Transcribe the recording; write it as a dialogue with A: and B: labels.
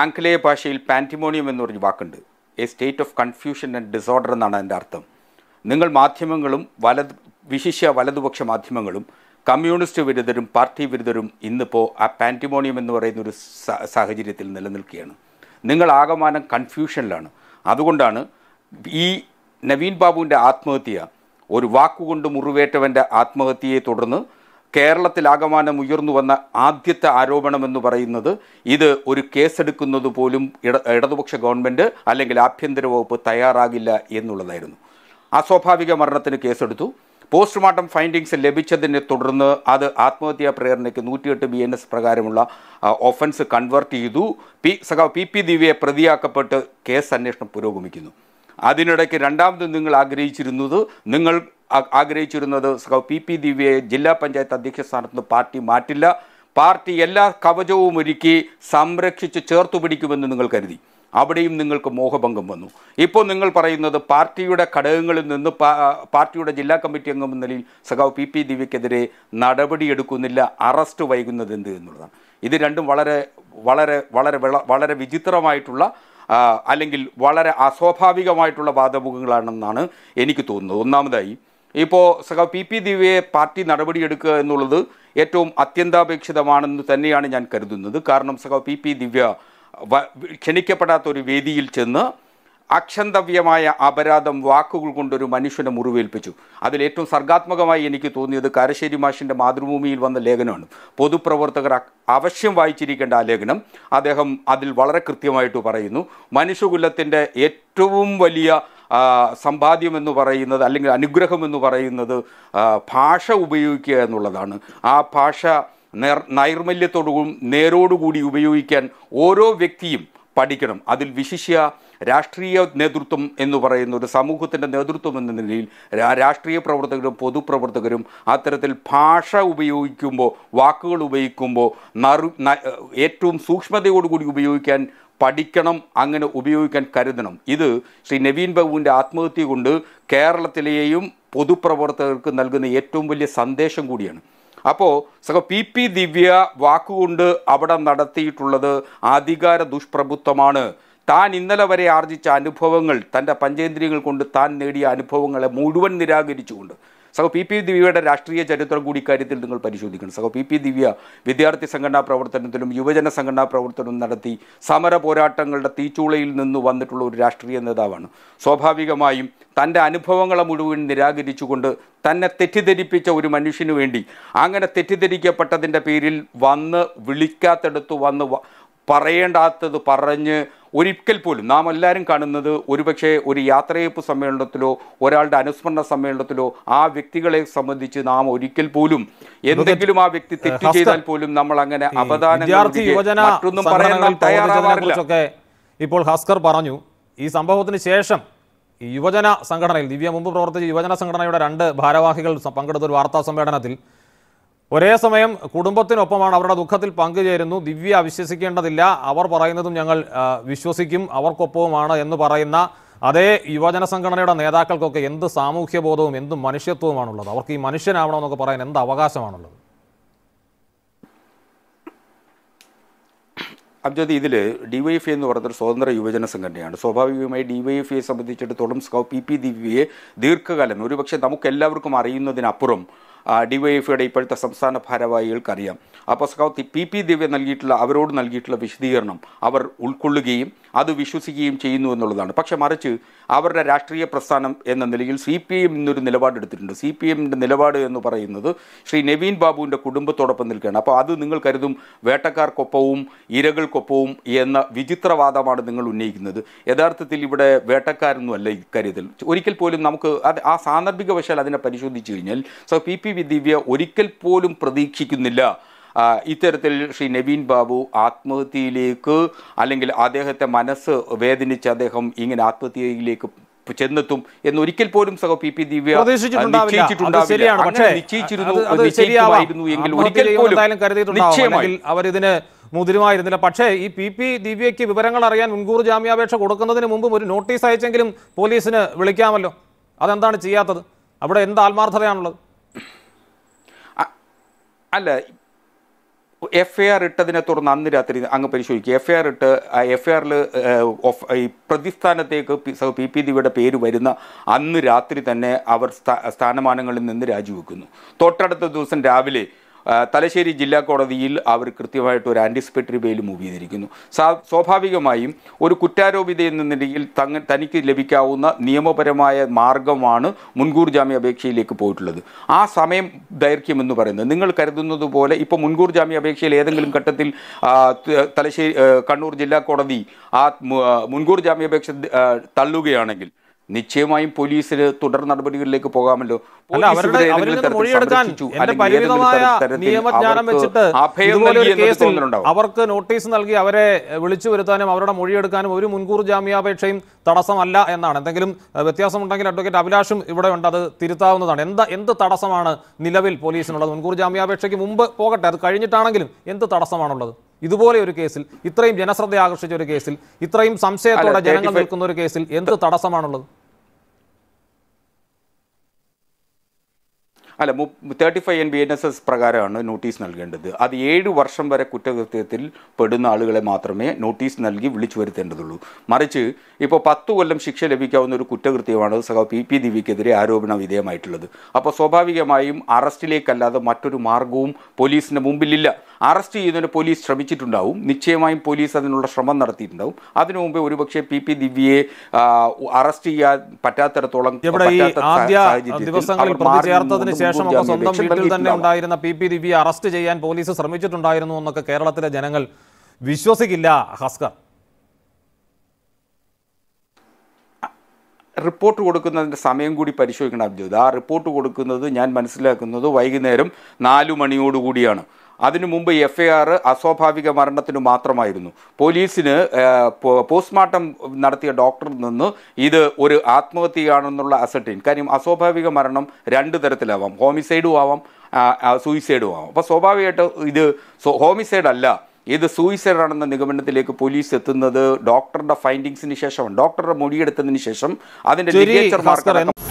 A: ആംഗ്ലേയ ഭാഷയിൽ പാൻറ്റിമോണിയം എന്ന് പറഞ്ഞ വാക്കുണ്ട് a state of confusion and disorder എന്നാണ് അതിൻ്റെ അർത്ഥം നിങ്ങൾ മാധ്യമങ്ങളും വലത് വിശിഷ്യ വലതുപക്ഷ മാധ്യമങ്ങളും കമ്മ്യൂണിസ്റ്റ് വിരുദ്ധരും പാർട്ടി വിരുദ്ധരും ഇന്നിപ്പോൾ ആ പാൻറ്റിമോണിയം എന്ന് പറയുന്ന ഒരു സാഹചര്യത്തിൽ നിലനിൽക്കുകയാണ് നിങ്ങൾ ആകമാനം കൺഫ്യൂഷനിലാണ് അതുകൊണ്ടാണ് ഈ നവീൻ ബാബുവിൻ്റെ ആത്മഹത്യ ഒരു വാക്കുകൊണ്ട് മുറിവേറ്റവൻ്റെ ആത്മഹത്യയെ തുടർന്ന് കേരളത്തിലാകമാനം വന്ന ആദ്യത്തെ ആരോപണമെന്ന് പറയുന്നത് ഇത് ഒരു കേസെടുക്കുന്നത് പോലും ഇട ഇടതുപക്ഷ ഗവൺമെൻറ് അല്ലെങ്കിൽ ആഭ്യന്തര വകുപ്പ് തയ്യാറാകില്ല എന്നുള്ളതായിരുന്നു അസ്വാഭാവിക മരണത്തിന് കേസെടുത്തു പോസ്റ്റ്മോർട്ടം ഫൈൻഡിങ്സ് ലഭിച്ചതിനെ തുടർന്ന് അത് ആത്മഹത്യാ പ്രേരണയ്ക്ക് നൂറ്റിയെട്ട് ബി എൻ എസ് പ്രകാരമുള്ള ഒഫൻസ് കൺവേർട്ട് ചെയ്തു പി സഖാവ് പി പി ദിവ്യയെ പ്രതിയാക്കപ്പെട്ട് കേസ് അന്വേഷണം പുരോഗമിക്കുന്നു അതിനിടയ്ക്ക് രണ്ടാമത് നിങ്ങൾ ആഗ്രഹിച്ചിരുന്നത് നിങ്ങൾ ആഗ്രഹിച്ചിരുന്നത് പി പി ദിവ്യയെ ജില്ലാ പഞ്ചായത്ത് അധ്യക്ഷ സ്ഥാനത്ത് നിന്ന് പാർട്ടി മാറ്റില്ല പാർട്ടി എല്ലാ കവചവും ഒരുക്കി സംരക്ഷിച്ച് ചേർത്തു പിടിക്കുമെന്ന് നിങ്ങൾ കരുതി അവിടെയും നിങ്ങൾക്ക് മോഹഭംഗം വന്നു ഇപ്പോൾ നിങ്ങൾ പറയുന്നത് പാർട്ടിയുടെ ഘടകങ്ങളിൽ നിന്ന് പാർട്ടിയുടെ ജില്ലാ കമ്മിറ്റി അംഗം എന്ന നിലയിൽ സഖാവ് പി പി ദിവ്യക്കെതിരെ നടപടിയെടുക്കുന്നില്ല അറസ്റ്റ് വൈകുന്നത് എന്ത് എന്നുള്ളതാണ് ഇത് രണ്ടും വളരെ വളരെ വളരെ വളരെ വിചിത്രമായിട്ടുള്ള അല്ലെങ്കിൽ വളരെ അസ്വാഭാവികമായിട്ടുള്ള വാദമുഖങ്ങളാണെന്നാണ് എനിക്ക് തോന്നുന്നത് ഒന്നാമതായി ഇപ്പോൾ സഹ പി പി ദിവ്യയെ പാർട്ടി നടപടിയെടുക്കുക എന്നുള്ളത് ഏറ്റവും അത്യന്താപേക്ഷിതമാണെന്ന് തന്നെയാണ് ഞാൻ കരുതുന്നത് കാരണം സഹ പി പി ദിവ്യ ക്ഷണിക്കപ്പെടാത്ത ഒരു വേദിയിൽ ചെന്ന് അക്ഷന്തവ്യമായ അപരാധം വാക്കുകൾ കൊണ്ടൊരു മനുഷ്യനെ മുറിവേൽപ്പിച്ചു അതിലേറ്റവും സർഗാത്മകമായി എനിക്ക് തോന്നിയത് കാരശ്ശേരി മാഷിൻ്റെ മാതൃഭൂമിയിൽ വന്ന ലേഖനമാണ് പൊതുപ്രവർത്തകർ അവശ്യം വായിച്ചിരിക്കേണ്ട ആ ലേഖനം അദ്ദേഹം അതിൽ വളരെ കൃത്യമായിട്ട് പറയുന്നു മനുഷ്യകുലത്തിൻ്റെ ഏറ്റവും വലിയ സമ്പാദ്യം എന്ന് പറയുന്നത് അല്ലെങ്കിൽ അനുഗ്രഹം എന്ന് പറയുന്നത് ഭാഷ ഉപയോഗിക്കുക എന്നുള്ളതാണ് ആ ഭാഷ നൈർ നൈർമല്യത്തോടും നേരോടുകൂടി ഉപയോഗിക്കാൻ ഓരോ വ്യക്തിയും പഠിക്കണം അതിൽ വിശിഷ്യ രാഷ്ട്രീയ നേതൃത്വം എന്ന് പറയുന്ന ഒരു സമൂഹത്തിൻ്റെ നേതൃത്വം എന്ന നിലയിൽ രാഷ്ട്രീയ പ്രവർത്തകരും പൊതുപ്രവർത്തകരും അത്തരത്തിൽ ഭാഷ ഉപയോഗിക്കുമ്പോൾ വാക്കുകൾ ഉപയോഗിക്കുമ്പോൾ നറു ഏറ്റവും സൂക്ഷ്മതയോടുകൂടി ഉപയോഗിക്കാൻ പഠിക്കണം അങ്ങനെ ഉപയോഗിക്കാൻ കരുതണം ഇത് ശ്രീ നവീൻ ബാബുവിൻ്റെ ആത്മഹത്യ കൊണ്ട് കേരളത്തിലെയും പൊതുപ്രവർത്തകർക്ക് നൽകുന്ന ഏറ്റവും വലിയ സന്ദേശം കൂടിയാണ് അപ്പോൾ സഹ പി പി ദിവ്യ വാക്കുകൊണ്ട് അവിടെ നടത്തിയിട്ടുള്ളത് അധികാര ദുഷ്പ്രഭുത്വമാണ് താൻ ഇന്നലെ വരെ ആർജിച്ച അനുഭവങ്ങൾ തൻ്റെ പഞ്ചേന്ദ്രിയങ്ങൾ കൊണ്ട് താൻ നേടിയ അനുഭവങ്ങളെ മുഴുവൻ നിരാകരിച്ചുകൊണ്ട് സഹോ പി പി ദിവ്യയുടെ രാഷ്ട്രീയ ചരിത്രം കൂടി കാര്യത്തിൽ നിങ്ങൾ പരിശോധിക്കണം സഹോ പി പി ദിവ്യ വിദ്യാർത്ഥി സംഘടനാ പ്രവർത്തനത്തിലും യുവജന സംഘടനാ പ്രവർത്തനവും നടത്തി സമര പോരാട്ടങ്ങളുടെ തീച്ചൂളയിൽ നിന്ന് വന്നിട്ടുള്ള ഒരു രാഷ്ട്രീയ നേതാവാണ് സ്വാഭാവികമായും തൻ്റെ അനുഭവങ്ങളെ മുഴുവൻ നിരാകരിച്ചുകൊണ്ട് തന്നെ തെറ്റിദ്ധരിപ്പിച്ച ഒരു മനുഷ്യന് വേണ്ടി അങ്ങനെ തെറ്റിദ്ധരിക്കപ്പെട്ടതിൻ്റെ പേരിൽ വന്ന് വിളിക്കാത്തെടുത്ത് വന്ന് പറയേണ്ടാത്തത് പറഞ്ഞ് ഒരിക്കൽ പോലും നാം എല്ലാവരും കാണുന്നത് ഒരുപക്ഷെ ഒരു യാത്രയപ്പ് സമ്മേളനത്തിലോ ഒരാളുടെ അനുസ്മരണ സമ്മേളനത്തിലോ ആ വ്യക്തികളെ സംബന്ധിച്ച് നാം ഒരിക്കൽ പോലും എന്തെങ്കിലും ആ വ്യക്തി തെറ്റ് ചെയ്താൽ പോലും നമ്മൾ അങ്ങനെ അവധാനം പറയാൻ
B: ഇപ്പോൾ ഹസ്കർ പറഞ്ഞു ഈ സംഭവത്തിന് ശേഷം യുവജന സംഘടനയിൽ ദിവ്യ മുമ്പ് പ്രവർത്തിച്ച യുവജന സംഘടനയുടെ രണ്ട് ഭാരവാഹികൾ പങ്കെടുത്ത ഒരു വാർത്താ സമ്മേളനത്തിൽ ഒരേ സമയം കുടുംബത്തിനൊപ്പമാണ് അവരുടെ ദുഃഖത്തിൽ പങ്കുചേരുന്നു ദിവ്യ വിശ്വസിക്കേണ്ടതില്ല അവർ പറയുന്നതും ഞങ്ങൾ വിശ്വസിക്കും അവർക്കൊപ്പവുമാണ് എന്ന് പറയുന്ന അതേ യുവജന സംഘടനയുടെ നേതാക്കൾക്കൊക്കെ എന്ത് സാമൂഹ്യ ബോധവും എന്ത് മനുഷ്യത്വവുമാണുള്ളത് അവർക്ക് ഈ മനുഷ്യനാവണമെന്നൊക്കെ പറയാൻ എന്ത് അവകാശമാണുള്ളത്
A: അബ്ജദ് ഇതിൽ ഡി വൈ എഫ് എന്ന് പറയുന്നത് സ്വതന്ത്ര യുവജന സംഘടനയാണ് സ്വാഭാവികമായി ഡി വൈ എഫ് സംബന്ധിച്ചിടത്തോളം സ്കൗ പി പി ദിവ്യയെ ദീർഘകാലം ഒരുപക്ഷെ നമുക്കെല്ലാവർക്കും അറിയുന്നതിനപ്പുറം ഡിവൈഎഫ്ഐയുടെ ഇപ്പോഴത്തെ സംസ്ഥാന ഭാരവാഹികൾക്കറിയാം അപ്പോൾ സഖാവ് പി പി ദിവ്യ നൽകിയിട്ടുള്ള അവരോട് നൽകിയിട്ടുള്ള വിശദീകരണം അവർ ഉൾക്കൊള്ളുകയും അത് വിശ്വസിക്കുകയും ചെയ്യുന്നു എന്നുള്ളതാണ് പക്ഷെ മറിച്ച് അവരുടെ രാഷ്ട്രീയ പ്രസ്ഥാനം എന്ന നിലയിൽ സി പി എം ഇന്നൊരു നിലപാടെടുത്തിട്ടുണ്ട് സി പി എമ്മിൻ്റെ നിലപാട് എന്ന് പറയുന്നത് ശ്രീ നവീൻ ബാബുവിൻ്റെ കുടുംബത്തോടൊപ്പം നിൽക്കുകയാണ് അപ്പോൾ അത് നിങ്ങൾ കരുതും വേട്ടക്കാർക്കൊപ്പവും ഇരകൾക്കൊപ്പവും എന്ന വിചിത്രവാദമാണ് നിങ്ങൾ ഉന്നയിക്കുന്നത് യഥാർത്ഥത്തിൽ ഇവിടെ വേട്ടക്കാരൊന്നുമല്ല കരുതൽ ഒരിക്കൽ പോലും നമുക്ക് അത് ആ സാന്ദർഭിക വശാൽ അതിനെ പരിശോധിച്ചു കഴിഞ്ഞാൽ സോ പി പി ദിവ്യ ഒരിക്കൽ പോലും പ്രതീക്ഷിക്കുന്നില്ല ഇത്തരത്തിൽ ശ്രീ നവീൻ ബാബു ആത്മഹത്യയിലേക്ക് അല്ലെങ്കിൽ അദ്ദേഹത്തെ മനസ്സ് വേദനിച്ച് അദ്ദേഹം ഇങ്ങനെ ആത്മഹത്യയിലേക്ക് ചെന്നെത്തും എന്ന് ഒരിക്കൽ പോലും സഹ പി പി ദിവ്യ
B: അവരിതിന് മുതിരുമായിരുന്നില്ല പക്ഷേ ഈ പി പി ദിവ്യയ്ക്ക് വിവരങ്ങൾ അറിയാൻ മുൻകൂർ ജാമ്യാപേക്ഷ കൊടുക്കുന്നതിന് മുമ്പും ഒരു നോട്ടീസ് അയച്ചെങ്കിലും പോലീസിന് വിളിക്കാമല്ലോ അതെന്താണ് ചെയ്യാത്തത് അവിടെ എന്ത് ആത്മാർത്ഥതയാണുള്ളത്
A: അല്ല എഫ് ഐ ആർ ഇട്ടതിനെ തുടർന്ന് അന്ന് രാത്രി അങ്ങ് പരിശോധിക്കുക എഫ് ഐ ആർ ഇട്ട് എഫ് ഐ ആറിൽ ഈ പ്രതിസ്ഥാനത്തേക്ക് പി പി ദിവിയുടെ പേര് വരുന്ന അന്ന് രാത്രി തന്നെ അവർ സ്ഥാനമാനങ്ങളിൽ നിന്ന് രാജിവെക്കുന്നു തൊട്ടടുത്ത ദിവസം രാവിലെ തലശ്ശേരി ജില്ലാ കോടതിയിൽ അവർ കൃത്യമായിട്ട് ഒരു ആൻറ്റിസിപ്പേറ്ററി ബെയിൽ മൂവ് ചെയ്തിരിക്കുന്നു സ്വാഭാവികമായും ഒരു കുറ്റാരോപിത എന്ന നിലയിൽ തങ്ങ തനിക്ക് ലഭിക്കാവുന്ന നിയമപരമായ മാർഗമാണ് മുൻകൂർ ജാമ്യാപേക്ഷയിലേക്ക് പോയിട്ടുള്ളത് ആ സമയം ദൈർഘ്യം എന്ന് പറയുന്നത് നിങ്ങൾ കരുതുന്നത് പോലെ ഇപ്പോൾ മുൻകൂർ ജാമ്യാപേക്ഷയിൽ ഏതെങ്കിലും ഘട്ടത്തിൽ തലശ്ശേരി കണ്ണൂർ ജില്ലാ കോടതി ആ മുൻകൂർ ജാമ്യാപേക്ഷ തള്ളുകയാണെങ്കിൽ നിശ്ചയമായും പോലീസിന് തുടർ നടപടികളിലേക്ക് പോകാമല്ലോ
B: അവർക്ക് നോട്ടീസ് നൽകി അവരെ വിളിച്ചു വരുത്താനും അവരുടെ മൊഴിയെടുക്കാനും ഒരു മുൻകൂർ ജാമ്യാപേക്ഷയും തടസ്സമല്ല എന്നാണ് എന്തെങ്കിലും വ്യത്യാസമുണ്ടെങ്കിൽ അഡ്വക്കേറ്റ് അഭിലാഷും ഇവിടെ ഉണ്ട് അത് തിരുത്താവുന്നതാണ് എന്താ എന്ത് തടസ്സമാണ് നിലവിൽ പോലീസിനുള്ളത് മുൻകൂർ ജാമ്യാപേക്ഷയ്ക്ക് മുമ്പ് പോകട്ടെ അത് കഴിഞ്ഞിട്ടാണെങ്കിലും എന്ത് തടസ്സമാണുള്ളത് ഇതുപോലെ ഒരു കേസിൽ ഇത്രയും ജനശ്രദ്ധ ആകർഷിച്ച ഒരു കേസിൽ ഇത്രയും സംശയത്തോടെ ജനങ്ങൾ നിൽക്കുന്ന ഒരു കേസിൽ എന്ത് തടസ്സമാണുള്ളത്
A: അല്ല thirty five N B N S S പ്രകാരമാണ് നോട്ടീസ് നൽകേണ്ടത് അത് ഏഴ് വർഷം വരെ കുറ്റകൃത്യത്തിൽ പെടുന്ന ആളുകളെ മാത്രമേ നോട്ടീസ് നൽകി വിളിച്ചു വരുത്തേണ്ടതുള്ളൂ മറിച്ച് ഇപ്പോൾ പത്ത് കൊല്ലം ശിക്ഷ ലഭിക്കാവുന്ന ഒരു കുറ്റകൃത്യമാണ് സഹ പി പി ദിവിക്കെതിരെ ആരോപണ വിധേയമായിട്ടുള്ളത് അപ്പോൾ സ്വാഭാവികമായും അറസ്റ്റിലേക്കല്ലാതെ മറ്റൊരു മാർഗവും പോലീസിൻ്റെ മുമ്പിലില്ല അറസ്റ്റ് ചെയ്യുന്നതിന് പോലീസ് ശ്രമിച്ചിട്ടുണ്ടാവും നിശ്ചയമായും പോലീസ് അതിനുള്ള ശ്രമം നടത്തിയിട്ടുണ്ടാവും അതിനു മുമ്പേ ഒരുപക്ഷെ പി പി ദിവ്യയെ അറസ്റ്റ് ചെയ്യാൻ ആദ്യ ദിവസങ്ങളിൽ ചേർത്തതിന് ശേഷം ശേഷമൊക്കെ സ്വന്തം വീട്ടിൽ തന്നെ
B: ഉണ്ടായിരുന്ന പി പി ദിവ്യ അറസ്റ്റ് ചെയ്യാൻ പോലീസ് ശ്രമിച്ചിട്ടുണ്ടായിരുന്നു എന്നൊക്കെ കേരളത്തിലെ ജനങ്ങൾ വിശ്വസിക്കില്ല ഹസ്കർ റിപ്പോർട്ട് കൊടുക്കുന്നതിൻ്റെ
A: സമയം കൂടി പരിശോധിക്കണം അബ്ജുദ് ആ റിപ്പോർട്ട് കൊടുക്കുന്നത് ഞാൻ മനസ്സിലാക്കുന്നത് വൈകുന്നേരം നാലു മണിയോടുകൂടിയാണ് അതിനു മുമ്പ് എഫ് ഐ ആർ അസ്വാഭാവിക മരണത്തിനു മാത്രമായിരുന്നു പോലീസിന് പോസ്റ്റ്മോർട്ടം നടത്തിയ ഡോക്ടറിൽ നിന്ന് ഇത് ഒരു ആത്മഹത്യയാണെന്നുള്ള അസട്ടിൻ കാര്യം അസ്വാഭാവിക മരണം രണ്ട് തരത്തിലാവാം ഹോമിസൈഡും ആവാം സൂയിസൈഡും ആവാം അപ്പോൾ സ്വാഭാവികമായിട്ട് ഇത് ഹോമിസൈഡ് അല്ല ഇത് സൂയിസൈഡ് ആണെന്ന നിഗമനത്തിലേക്ക് പോലീസ് എത്തുന്നത് ഡോക്ടറുടെ ഫൈൻഡിങ്സിന് ശേഷമാണ് ഡോക്ടറുടെ മൊഴിയെടുത്തതിന് ശേഷം അതിൻ്റെ ലിഗേച്ചർ മാർക്ക്